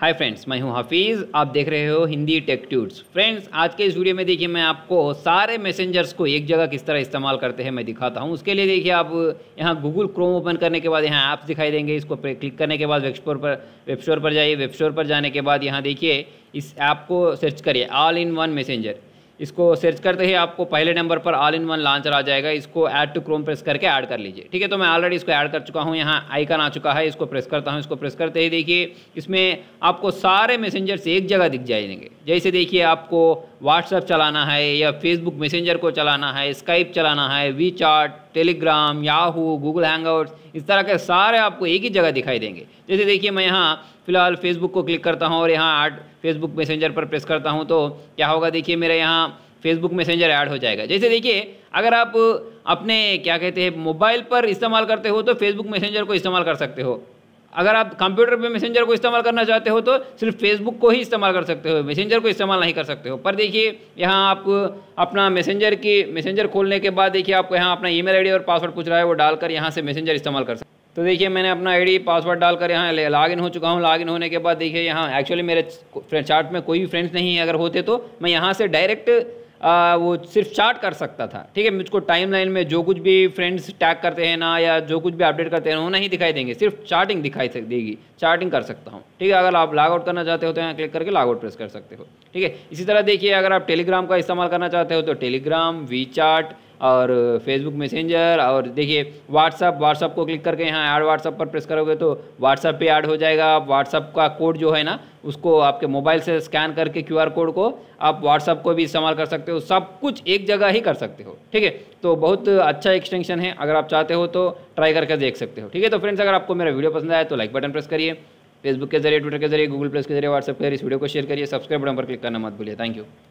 hi friends मैं हूं हफीज़ आप देख रहे हो हिंदी टेक ट्यूट्स फ्रेंड्स आज के इस वीडियो में देखिए मैं आपको सारे मैसेंजर्स को एक जगह किस तरह इस्तेमाल करते हैं मैं दिखाता हूं उसके लिए देखिए आप यहां गूगल क्रोम ओपन करने के बाद यहां ऐप्स दिखाई देंगे इसको क्लिक करने के बाद वेबस्टोर पर वेबस्टोर पर जाइए वेबस्टोर पर जाने के बाद यहाँ देखिए इस ऐप को सर्च करिए ऑल इन वन मैसेंजर इसको सर्च करते ही आपको पहले नंबर पर ऑल इन वन लॉन्चर आ जाएगा इसको ऐड टू क्रोम प्रेस करके ऐड कर लीजिए ठीक है तो मैं ऑलरेडी इसको ऐड कर चुका हूँ यहाँ आइकन आ चुका है इसको प्रेस करता हूँ इसको प्रेस करते ही देखिए इसमें आपको सारे मैसेंजर्स एक जगह दिख जाएंगे जैसे देखिए आपको व्हाट्सअप चलाना है या फेसबुक मैसेंजर को चलाना है स्काइप चलाना है वी टेलीग्राम याहू गूगल हैंग इस तरह के सारे आपको एक ही जगह दिखाई देंगे जैसे देखिए मैं यहाँ फिलहाल फेसबुक को क्लिक करता हूँ और यहाँ ऐड फेसबुक मैसेंजर पर प्रेस करता हूँ तो क्या होगा देखिए मेरे यहाँ फेसबुक मैसेंजर ऐड हो जाएगा जैसे देखिए अगर आप अपने क्या कहते हैं मोबाइल पर इस्तेमाल करते हो तो फेसबुक मैसेंजर को इस्तेमाल कर सकते हो अगर आप कंप्यूटर पे मैसेंजर को इस्तेमाल करना चाहते हो तो सिर्फ फेसबुक को ही इस्तेमाल कर सकते हो मैसेंजर को इस्तेमाल नहीं कर सकते हो पर देखिए यहाँ आप अपना मैसेंजर की मैसेंजर खोलने के बाद देखिए आपको यहाँ अपना ईमेल आईडी और पासवर्ड पूछ रहा है वो डालकर यहाँ से मैसेंजर इस्तेमाल कर सकते तो देखिए मैंने अपना आईडी पासवर्ड डालकर यहाँ लॉग हो चुका हूँ लॉग होने के बाद देखिए यहाँ एक्चुअली मेरे चार्ट में कोई भी फ्रेंड्स नहीं है अगर होते तो मैं यहाँ से डायरेक्ट आ, वो सिर्फ चार्ट कर सकता था ठीक है मुझको टाइमलाइन में जो कुछ भी फ्रेंड्स टैग करते हैं ना या जो कुछ भी अपडेट करते हैं वो नहीं दिखाई देंगे सिर्फ चार्टिंग दिखाई देगी चार्टिंग कर सकता हूँ ठीक है अगर आप लॉग आउट करना चाहते हो तो यहाँ क्लिक करके लॉग आउट प्रेस कर सकते हो ठीक है इसी तरह देखिए अगर आप टेलीग्राम का इस्तेमाल करना चाहते हो तो टेलीग्राम वी चार्ट और फेसबुक मैसेंजर और देखिए व्हाट्सअप व्हाट्सअप को क्लिक करके यहाँ ऐड व्हाट्सअप पर प्रेस करोगे तो व्हाट्सअप पे ऐड हो जाएगा आप व्हाट्सअप का कोड जो है ना उसको आपके मोबाइल से स्कैन करके क्यूआर कोड को आप व्हाट्सअप को भी इस्तेमाल कर सकते हो सब कुछ एक जगह ही कर सकते हो ठीक है तो बहुत अच्छा एक्सटेंशन है अगर आप चाहते हो तो ट्राई करके देख सकते हो ठीक है तो फ्रेंड्स अगर आपको मेरा वीडियो पसंद आया तो लाइक बटन प्रेस करिए फेसबुक के जरिए ट्विटर के जरिए गूगल प्लस के जरिए व्हाट्सअप के जरिए इस वीडियो को शेयर करिए सब्सक्राइब बटन पर क्लिक करना मत भूलिए थैंक यू